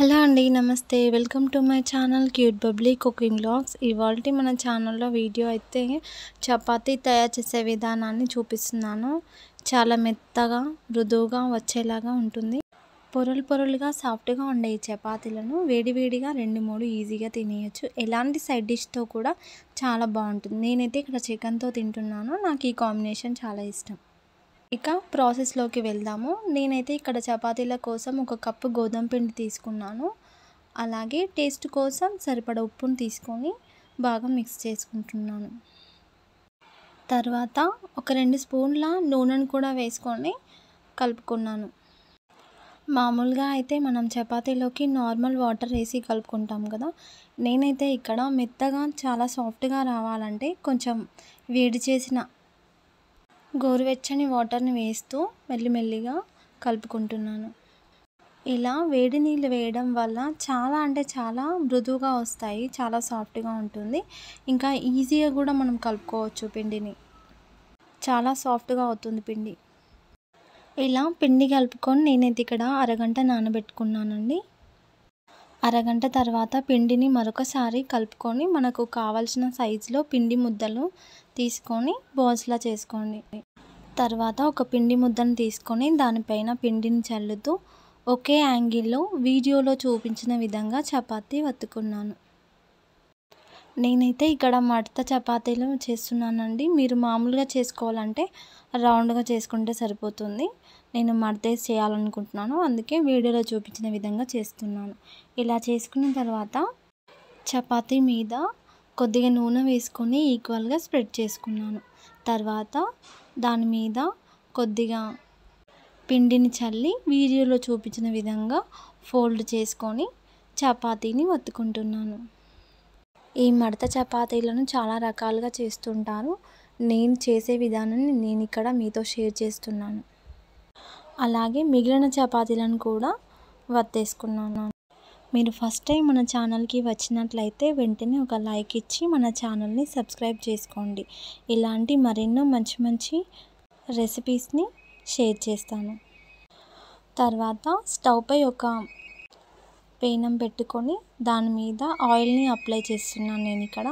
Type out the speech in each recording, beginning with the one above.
hello అండి నమస్తే welcome to my channel cute bubbly cooking blogs ఇవాళ మన ఛానల్లో వీడియో అయితే చపాతి తయారు చేసే విధానాన్ని చూపిస్తున్నాను చాలా మెత్తగా మృదువుగా వచ్చేలాగా ఉంటుంది పొరలు పొరలుగా సాఫ్ట్గా ఉండే ఈ చపాతీలను వేడివేడిగా రెండు మూడు ఈజీగా తినేయచ్చు ఎలాంటి సైడ్ డిష్తో కూడా చాలా బాగుంటుంది నేనైతే ఇక్కడ చికెన్తో తింటున్నాను నాకు ఈ కాంబినేషన్ చాలా ఇష్టం ఇక ప్రాసెస్లోకి వెళ్దాము నేనైతే ఇక్కడ చపాతీల కోసం ఒక కప్పు గోధుమ పిండి తీసుకున్నాను అలాగే టేస్ట్ కోసం సరిపడ ఉప్పును తీసుకొని బాగా మిక్స్ చేసుకుంటున్నాను తర్వాత ఒక రెండు స్పూన్ల నూనెను కూడా వేసుకొని కలుపుకున్నాను మామూలుగా అయితే మనం చపాతీలోకి నార్మల్ వాటర్ వేసి కలుపుకుంటాం కదా నేనైతే ఇక్కడ మెత్తగా చాలా సాఫ్ట్గా రావాలంటే కొంచెం వేడి చేసిన గోరువెచ్చని వాటర్ని వేస్తూ మెల్లిమెల్లిగా కలుపుకుంటున్నాను ఇలా వేడి నీళ్ళు వేయడం వల్ల చాలా అంటే చాలా మృదువుగా వస్తాయి చాలా సాఫ్ట్గా ఉంటుంది ఇంకా ఈజీగా కూడా మనం కలుపుకోవచ్చు పిండిని చాలా సాఫ్ట్గా అవుతుంది పిండి ఇలా పిండి కలుపుకొని నేనైతే ఇక్కడ అరగంట నానబెట్టుకున్నానండి అరగంట తర్వాత పిండిని మరొకసారి కలుపుకొని మనకు కావలసిన సైజులో పిండి ముద్దలు తీసుకొని బోల్స్లా చేసుకోండి తర్వాత ఒక పిండి ముద్దను తీసుకొని దానిపైన పిండిని చల్లుతూ ఒకే యాంగిల్లో వీడియోలో చూపించిన విధంగా చపాతీ వత్తుకున్నాను నేనైతే ఇక్కడ మడత చపాతీలు చేస్తున్నానండి మీరు మామూలుగా చేసుకోవాలంటే రౌండ్గా చేసుకుంటే సరిపోతుంది నేను మడతే చేయాలనుకుంటున్నాను అందుకే వీడియోలో చూపించిన విధంగా చేస్తున్నాను ఇలా చేసుకున్న తర్వాత చపాతీ మీద కొద్దిగా నూనె వేసుకొని ఈక్వల్గా స్ప్రెడ్ చేసుకున్నాను తర్వాత దాని మీద కొద్దిగా పిండిని చల్లి వీడియోలో చూపించిన విధంగా ఫోల్డ్ చేసుకొని చపాతీని వత్తుకుంటున్నాను ఈ మడత చపాతీలను చాలా రకాలుగా చేస్తుంటారు నేను చేసే విధానాన్ని నేను ఇక్కడ మీతో షేర్ చేస్తున్నాను అలాగే మిగిలిన చపాతీలను కూడా వత్తేసుకున్నాను మీరు ఫస్ట్ టైం మన ఛానల్కి వచ్చినట్లయితే వెంటనే ఒక లైక్ ఇచ్చి మన ఛానల్ని సబ్స్క్రైబ్ చేసుకోండి ఇలాంటి మరెన్నో మంచి మంచి రెసిపీస్ని షేర్ చేస్తాను తర్వాత స్టవ్పై ఒక పేనం పెట్టుకొని దాని మీద ఆయిల్ని అప్లై చేస్తున్నాను నేను ఇక్కడ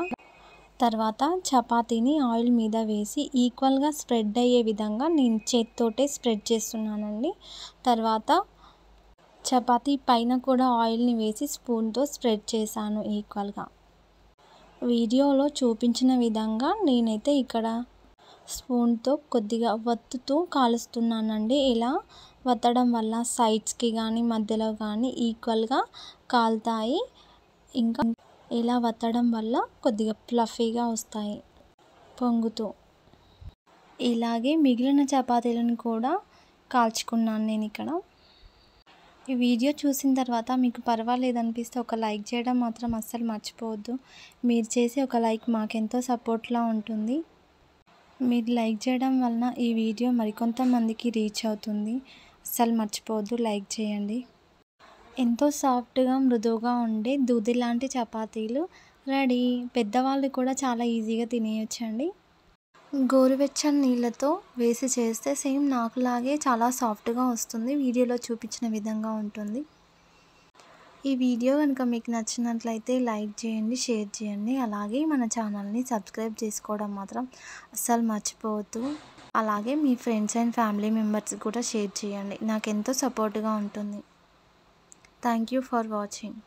తర్వాత చపాతీని ఆయిల్ మీద వేసి ఈక్వల్గా స్ప్రెడ్ అయ్యే విధంగా నేను చేతితోటే స్ప్రెడ్ చేస్తున్నానండి తర్వాత చపాతీ పైన కూడా ఆయిల్ని వేసి స్పూన్తో స్ప్రెడ్ చేశాను ఈక్వల్గా వీడియోలో చూపించిన విధంగా నేనైతే ఇక్కడ స్పూన్తో కొద్దిగా వత్తుతూ కాలుస్తున్నానండి ఇలా వత్తడం వల్ల సైడ్స్కి కానీ మధ్యలో కానీ ఈక్వల్గా కాలుతాయి ఇంకా ఇలా వత్తడం వల్ల కొద్దిగా ఫ్లఫీగా వస్తాయి పొంగుతూ ఇలాగే మిగిలిన చపాతీలను కూడా కాల్చుకున్నాను నేను ఇక్కడ ఈ వీడియో చూసిన తర్వాత మీకు పర్వాలేదు అనిపిస్తే ఒక లైక్ చేయడం మాత్రం అస్సలు మర్చిపోవద్దు మీరు చేసే ఒక లైక్ మాకెంతో సపోర్ట్లా ఉంటుంది మీరు లైక్ చేయడం వలన ఈ వీడియో మరికొంతమందికి రీచ్ అవుతుంది అస్సలు మర్చిపోవద్దు లైక్ చేయండి ఎంతో సాఫ్ట్గా మృదువుగా ఉండే దూది లాంటి చపాతీలు రెడీ పెద్దవాళ్ళు కూడా చాలా ఈజీగా తినేయొచ్చండి గోరువెచ్చని నీళ్ళతో వేసి చేస్తే సేమ్ నాకులాగే చాలా సాఫ్ట్గా వస్తుంది వీడియోలో చూపించిన విధంగా ఉంటుంది ఈ వీడియో కనుక మీకు నచ్చినట్లయితే లైక్ చేయండి షేర్ చేయండి అలాగే మన ఛానల్ని సబ్స్క్రైబ్ చేసుకోవడం మాత్రం అస్సలు మర్చిపోవద్దు అలాగే మీ ఫ్రెండ్స్ అండ్ ఫ్యామిలీ మెంబర్స్ కూడా షేర్ చేయండి నాకు ఎంతో సపోర్ట్గా ఉంటుంది థ్యాంక్ ఫర్ వాచింగ్